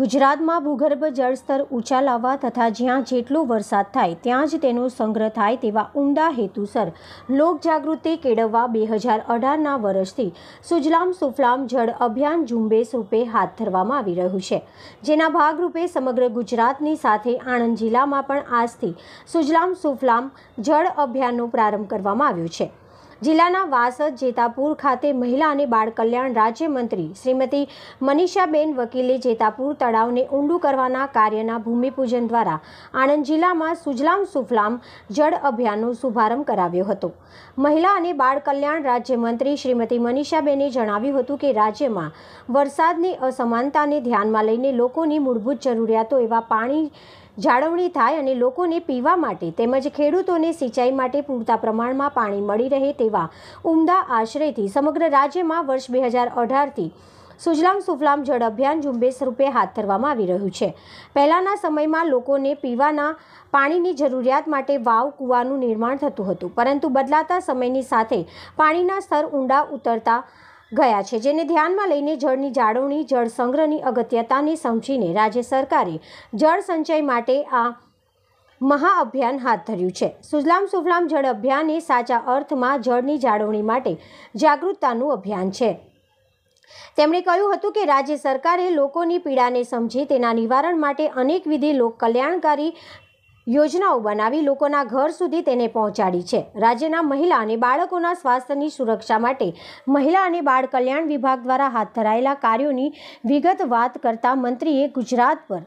ગુજરાતમાં ભૂગર્ભ જળસ્તર ઊંચા લાવવા તથા જ્યાં જેટલો વરસાદ થાય ત્યાં જ તેનો સંગ્રહ થાય તેવા ઉમદા હેતુસર લોકજાગૃતિ કેળવવા બે હજાર અઢારના વર્ષથી સુજલામ સુફલામ જળ અભિયાન ઝુંબેશ રૂપે હાથ ધરવામાં આવી રહ્યું છે જેના ભાગરૂપે સમગ્ર ગુજરાતની સાથે આણંદ જિલ્લામાં પણ આજથી સુજલામ સુફલામ જળ અભિયાનનો પ્રારંભ કરવામાં આવ્યો છે જિલ્લાના વાસદ જેતાપુર ખાતે મહિલા અને બાળ કલ્યાણ રાજ્યમંત્રી શ્રીમતી મનીષાબેન વકીલે જેતાપુર તળાવને ઊંડું કરવાના કાર્યના ભૂમિપૂજન દ્વારા આણંદ જિલ્લામાં સુજલામ સુફલામ જળ અભિયાનનો શુભારંભ કરાવ્યો હતો મહિલા અને બાળ કલ્યાણ રાજ્યમંત્રી શ્રીમતી મનીષાબેને જણાવ્યું હતું કે રાજ્યમાં વરસાદની અસમાનતાને ધ્યાનમાં લઈને લોકોની મૂળભૂત જરૂરિયાતો એવા પાણી જાળવણી થાય અને લોકોને પીવા માટે તેમજ ખેડૂતોને સિંચાઈ માટે પૂરતા પ્રમાણમાં પાણી મળી રહે તેવા ઉમદા આશ્રયથી સમગ્ર રાજ્યમાં વર્ષ બે હજાર અઢારથી સુજલામ સુફલામ જળ અભિયાન ઝુંબેશ રૂપે હાથ ધરવામાં આવી રહ્યું છે પહેલાંના સમયમાં લોકોને પીવાના પાણીની જરૂરિયાત માટે વાવ કૂવાનું નિર્માણ થતું હતું પરંતુ બદલાતા સમયની સાથે પાણીના સ્તર ઊંડા ઉતરતા ગયા છે જેને ધ્યાનમાં લઈને જળની જાળવણી જળ સંગ્રહની અગત્યતાને સમજીને રાજ્ય સરકારે જળ સંચય માટે આ મહાઅભિયાન હાથ ધર્યું છે સુજલામ સુફલામ જળ અભિયાન એ સાચા અર્થમાં જળની જાળવણી માટે જાગૃતતાનું અભિયાન છે તેમણે કહ્યું હતું કે રાજ્ય સરકારે લોકોની પીડાને સમજી તેના નિવારણ માટે અનેકવિધિ કલ્યાણકારી યોજનાઓ બનાવી લોકોના ઘર સુધી તેને પહોંચાડી છે રાજ્યના મહિલા અને બાળકોના સ્વાસ્થ્યની સુરક્ષા માટે મહિલા અને બાળ કલ્યાણ વિભાગ દ્વારા હાથ ધરાયેલા કાર્યોની વિગત વાત કરતા મંત્રીએ ગુજરાત પર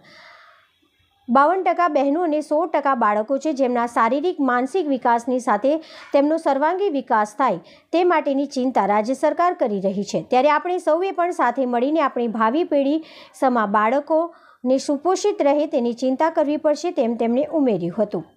બાવન ટકા બહેનો અને સો ટકા બાળકો છે જેમના શારીરિક માનસિક વિકાસની સાથે તેમનો સર્વાંગી વિકાસ થાય તે માટેની ચિંતા રાજ્ય સરકાર કરી રહી છે ત્યારે આપણે સૌએ પણ સાથે મળીને આપણી ભાવિ પેઢી સમા બાળકો ને સુપોષિત રહે તેની ચિંતા કરવી પડશે તેમ તેમણે ઉમેર્યું હતું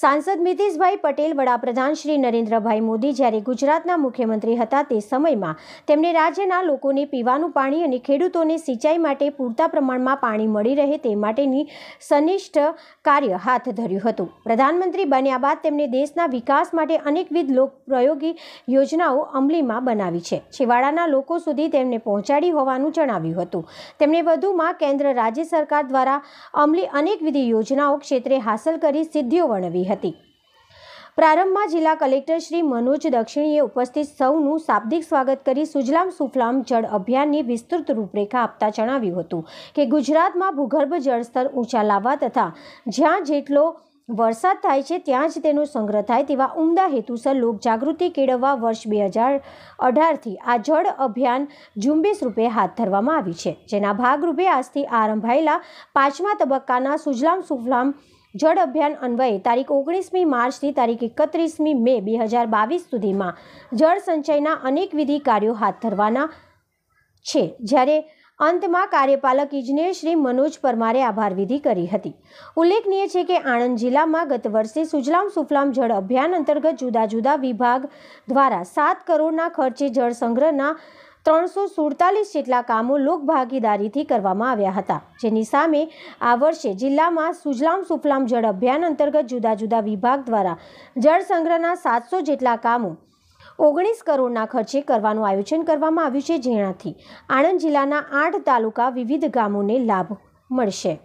સાંસદ મિતેશભાઈ પટેલ વડાપ્રધાન શ્રી નરેન્દ્રભાઈ મોદી જ્યારે ગુજરાતના મુખ્યમંત્રી હતા તે સમયમાં તેમણે રાજ્યના લોકોને પીવાનું પાણી અને ખેડૂતોને સિંચાઈ માટે પૂરતા પ્રમાણમાં પાણી મળી રહે તે માટેની સનિષ્ઠ કાર્ય હાથ ધર્યું હતું પ્રધાનમંત્રી બન્યા બાદ તેમણે દેશના વિકાસ માટે અનેકવિધ લોકપ્રયોગી યોજનાઓ અમલીમાં બનાવી છે છેવાડાના લોકો સુધી તેમને પહોંચાડી હોવાનું જણાવ્યું હતું તેમણે વધુમાં કેન્દ્ર રાજ્ય સરકાર દ્વારા અમલી અનેકવિધ યોજનાઓ ક્ષેત્રે હાંસલ કરી સિદ્ધિઓ વર્ણવી કરી હતી પ્રારંભમાં જિલ્લા કલેક્ટર શ્રી મનોજ દક્ષિણીએ ઉપસ્થિત સૌનું શાબ્દિક સ્વાગત કરી સુજલામ સુફલામ જળ અભિયાનની વિસ્તૃત રૂપરેખા આપતા જણાવ્યું હતું કે ગુજરાતમાં ભૂગર્ભ જળસ્તર ઊંચા લાવવા તથા જ્યાં જેટલો વરસાદ થાય છે ત્યાં જ તેનો સંગ્રહ થાય તેવા ઉમદા હેતુસર લોકજાગૃતિ કેળવવા વર્ષ બે હજાર અઢારથી આ જળ અભિયાન ઝુંબેશ રૂપે હાથ ધરવામાં આવી છે જેના ભાગરૂપે આજથી આરંભાયેલા પાંચમા તબક્કાના સુજલામ સુફલામ જળ અભિયાન અન્વયે તારીખ ઓગણીસમી માર્ચથી તારીખ એકત્રીસમી મે બે હજાર બાવીસ સુધીમાં જળ સંચયના અનેકવિધિ કાર્યો હાથ ધરવાના છે જ્યારે અંતમાં કાર્યપાલક ઇજનેર શ્રી મનોજ પરમારે આભાર વિધિ કરી હતી ઉલ્લેખનીય છે કે આણંદ જિલ્લામાં ગત વર્ષે સુજલામ સુફલામ જળ અભિયાન અંતર્ગત જુદા જુદા વિભાગ દ્વારા સાત કરોડના ખર્ચે જળ સંગ્રહના ત્રણસો સુડતાલીસ જેટલા કામો લોકભાગીદારીથી કરવામાં આવ્યા હતા જેની સામે આ વર્ષે જિલ્લામાં સુજલામ સુફલામ જળ અભિયાન અંતર્ગત જુદા જુદા વિભાગ દ્વારા જળ સંગ્રહના સાતસો જેટલા કામો ઓગણીસ કરોડના ખર્ચે કરવાનું આયોજન કરવામાં આવ્યું છે જેનાથી આણંદ જિલ્લાના આઠ તાલુકા વિવિધ ગામોને લાભ મળશે